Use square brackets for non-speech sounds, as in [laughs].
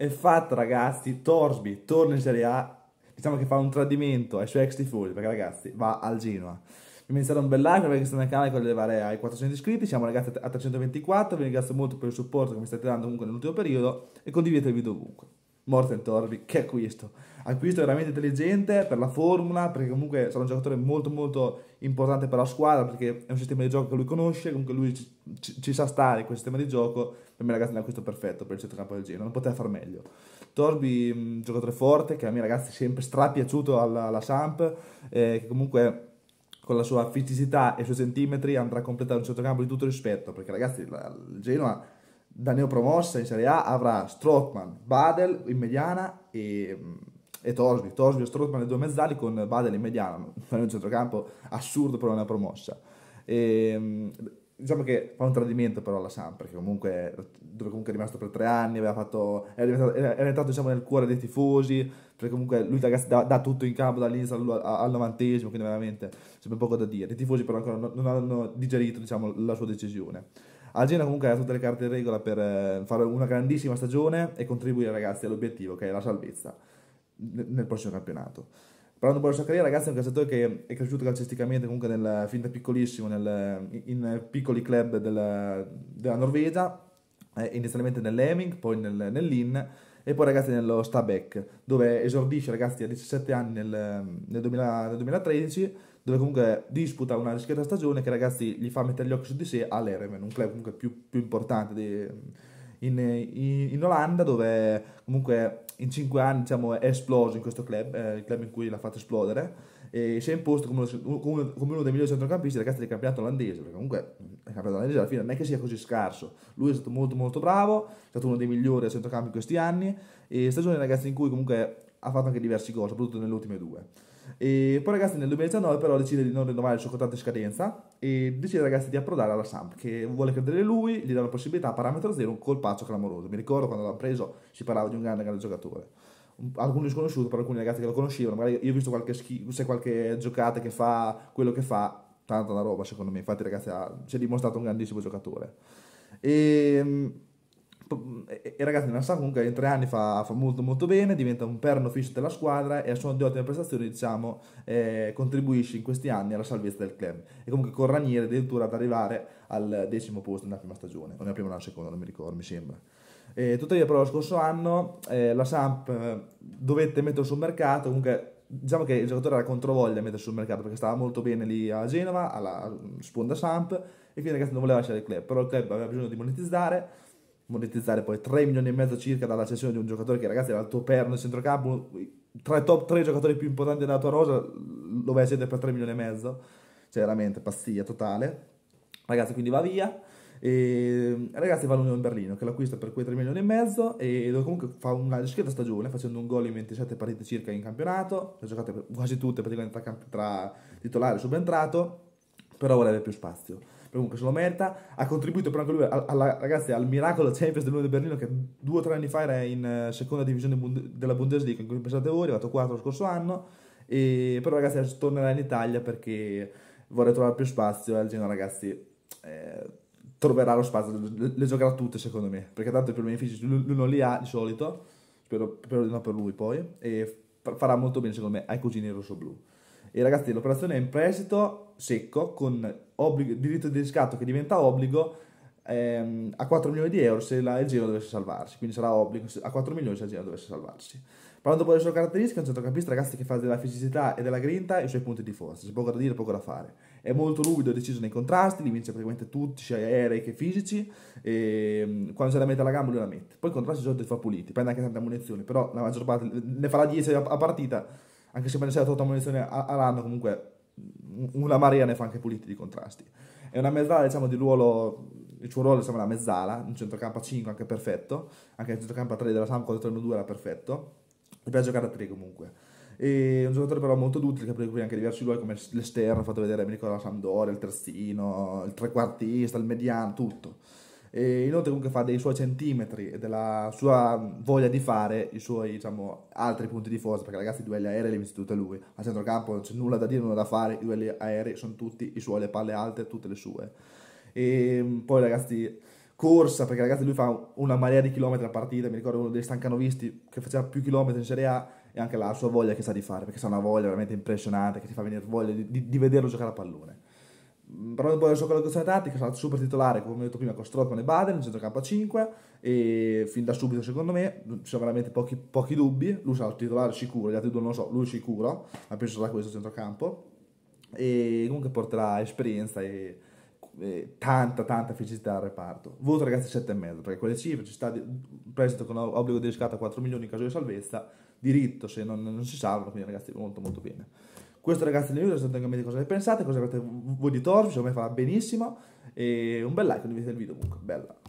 E infatti ragazzi, Torsby torna in Serie A, diciamo che fa un tradimento ai suoi ex tifosi, perché ragazzi va al Genoa. Mi iniziare un bel like perché sto nel canale con le varie ai 400 iscritti, siamo ragazzi a 324, vi ringrazio molto per il supporto che mi state dando comunque nell'ultimo periodo e condividete il video ovunque. Morten Torbi, che acquisto. Acquisto veramente intelligente per la formula, perché comunque sarà un giocatore molto molto importante per la squadra, perché è un sistema di gioco che lui conosce, comunque lui ci, ci, ci sa stare in quel sistema di gioco. Per me ragazzi è un acquisto perfetto per il centrocampo del Genoa, non poteva far meglio. Torbi, un mm, giocatore forte, che a me ragazzi è sempre strapiaciuto alla, alla Samp, eh, che comunque con la sua fisicità e i suoi centimetri andrà a completare un centrocampo di tutto rispetto, perché ragazzi la, il Genoa da neopromossa in Serie A avrà Strothman, Badel in mediana e, mm, e Torsby. Torsby e Strothman e due mezzali con Badel in mediana. Per [laughs] un centrocampo assurdo per una neopromossa. E, mm, diciamo che fa un tradimento però la Samp, perché comunque, comunque, è rimasto per tre anni, fatto, è diventato diciamo, nel cuore dei tifosi, perché comunque lui ragazzi dà, dà tutto in campo dall'inizio al, al novantesimo, quindi veramente c'è ben poco da dire. I tifosi però ancora non, non hanno digerito diciamo, la sua decisione. Al Genoa comunque ha tutte le carte in regola per eh, fare una grandissima stagione e contribuire ragazzi all'obiettivo che è la salvezza nel prossimo campionato. Parlando un po' della sua ragazzi, è un calciatore che è cresciuto calcisticamente comunque nel, fin da piccolissimo nel, in piccoli club della, della Norvegia, eh, inizialmente nell'Eming, poi nel, nell'Inn e poi ragazzi nello Stabek, dove esordisce ragazzi a 17 anni nel, nel, 2000, nel 2013, dove comunque disputa una rischietta stagione che ragazzi gli fa mettere gli occhi su di sé all'Eremen, un club comunque più, più importante di, in, in, in, Olanda, dove comunque in 5 anni diciamo, è esploso in questo club, è eh, il club in cui l'ha fatto esplodere e si è imposto come uno, come uno dei migliori centrocampisti ragazzi del campionato olandese perché comunque il campionato olandese alla fine non è che sia così scarso lui è stato molto molto bravo è stato uno dei migliori a centrocampi in questi anni e stagione ragazzi in cui comunque ha fatto anche diversi gol soprattutto nelle ultime due e poi ragazzi nel 2019 però decide di non rinnovare il suo contratto in scadenza e decide ragazzi di approdare alla Samp che vuole credere lui, gli dà la possibilità a parametro zero un colpaccio clamoroso. Mi ricordo quando l'ha preso si parlava di un grande grande giocatore alcuni sconosciuti, però alcuni ragazzi che lo conoscevano, magari io ho visto qualche, schi- qualche giocata che fa quello che fa, tanta la roba secondo me, infatti ragazzi ha, si è dimostrato un grandissimo giocatore. Ehm, e, e, ragazzi, Nassau comunque in tre anni fa, fa, molto molto bene, diventa un perno fisso della squadra e a suono di ottime prestazioni diciamo eh, contribuisce in questi anni alla salvezza del club e comunque con Ranieri addirittura ad arrivare al decimo posto nella prima stagione, o nella prima o nella seconda, non mi ricordo, mi sembra. Eh, tuttavia però lo scorso anno eh, la Samp eh, dovette mettere sul mercato, comunque diciamo che il giocatore era controvoglia a mettere sul mercato perché stava molto bene lì a Genova, alla mm, sponda Samp e quindi ragazzi non voleva lasciare il club, però il club aveva bisogno di monetizzare, monetizzare poi 3 milioni e mezzo circa dalla cessione di un giocatore che ragazzi era il tuo perno nel centrocampo, tra i top 3 giocatori più importanti della tua rosa lo vai a per 3 milioni e mezzo, cioè veramente pazzia totale, ragazzi quindi va via. E, ragazzi, va l'Unione Berlino che l'acquista per quei 3 milioni e mezzo. E comunque fa una discreta stagione, facendo un gol in 27 partite circa in campionato. Le giocate quasi tutte praticamente tra, tra titolare e subentrato. Però vorrebbe più spazio. Comunque se lo merita. Ha contribuito però anche lui alla, ragazzi, al miracolo Champions dell'Unione Berlino che due o tre anni fa era in eh, seconda divisione della Bundesliga. In cui pensate voi, è arrivato 4 lo scorso anno. E, però ragazzi, tornerà in Italia perché vorrei trovare più spazio. E eh, al Genoa, ragazzi. Eh, troverà lo spazio, le, le giocherà tutte secondo me, perché tanto i problemi fisici lui, lui non li ha di solito, spero, spero di no per lui poi, e farà molto bene secondo me ai cugini rosso-blu. E ragazzi l'operazione è in prestito secco con obbligo, diritto di riscatto che diventa obbligo ehm, a 4 milioni di euro se la Egeo dovesse salvarsi, quindi sarà obbligo a 4 milioni se la Egeo dovesse salvarsi. Parlando poi delle sue caratteristiche, è un centrocampista, ragazzi, che fa della fisicità e della grinta i suoi punti di forza. C'è poco da dire, poco da fare. È molto ruvido e deciso nei contrasti, li vince praticamente tutti, sia aerei che fisici. E mm, quando se la mette la gamba, lui la mette. Poi i contrasti solito li fa puliti, prende anche tante munizioni, però la maggior parte ne farà 10 a partita, anche se me prende 7-8 munizioni all'anno, comunque mm, una marea ne fa anche puliti di contrasti. È una mezzala, diciamo, di ruolo il suo ruolo è una mezzala, un centrocampo a 5 anche perfetto, anche il centrocampo a 3 della Sam 4-3-1-2 era perfetto, piace giocare a tre comunque. E un giocatore però molto d'utile che per anche diversi lui come l'esterno, fatto vedere, mi ricordo la Sampdoria, il terzino, il trequartista, il mediano, tutto. E inoltre comunque fa dei suoi centimetri e della sua voglia di fare i suoi diciamo, altri punti di forza, perché ragazzi i duelli aerei li vince tutti lui, a centrocampo non c'è nulla da dire, nulla da fare, i duelli aerei sono tutti i suoi, le palle alte, tutte le sue. E poi ragazzi corsa, perché ragazzi lui fa una marea di chilometri a partita, mi ricordo uno dei stancanovisti che faceva più chilometri in Serie A e anche la sua voglia che sa di fare, perché sa una voglia veramente impressionante che ti fa venire voglia di, di, di vederlo giocare a pallone. Mm, però poi la sua collocazione tattica, sarà super titolare, come ho detto prima, con Strottman e Baden, in centrocampo a 5, e fin da subito secondo me ci sono veramente pochi, pochi dubbi, lui sarà il titolare sicuro, gli altri due non lo so, lui sicuro, ma penso sarà questo centrocampo, e comunque porterà esperienza e eh, tanta, tanta felicità al reparto. Voto ragazzi 7,5 perché quelle cifre ci sta di, prestito con obbligo di riscatto a 4 milioni in caso di salvezza, diritto se non, non si salvano, quindi ragazzi molto molto bene. Questo ragazzi è il mio video, se tengo cosa ne pensate, cosa avete voi di Torvi, secondo me farà benissimo e un bel like, condividete il video comunque, bella.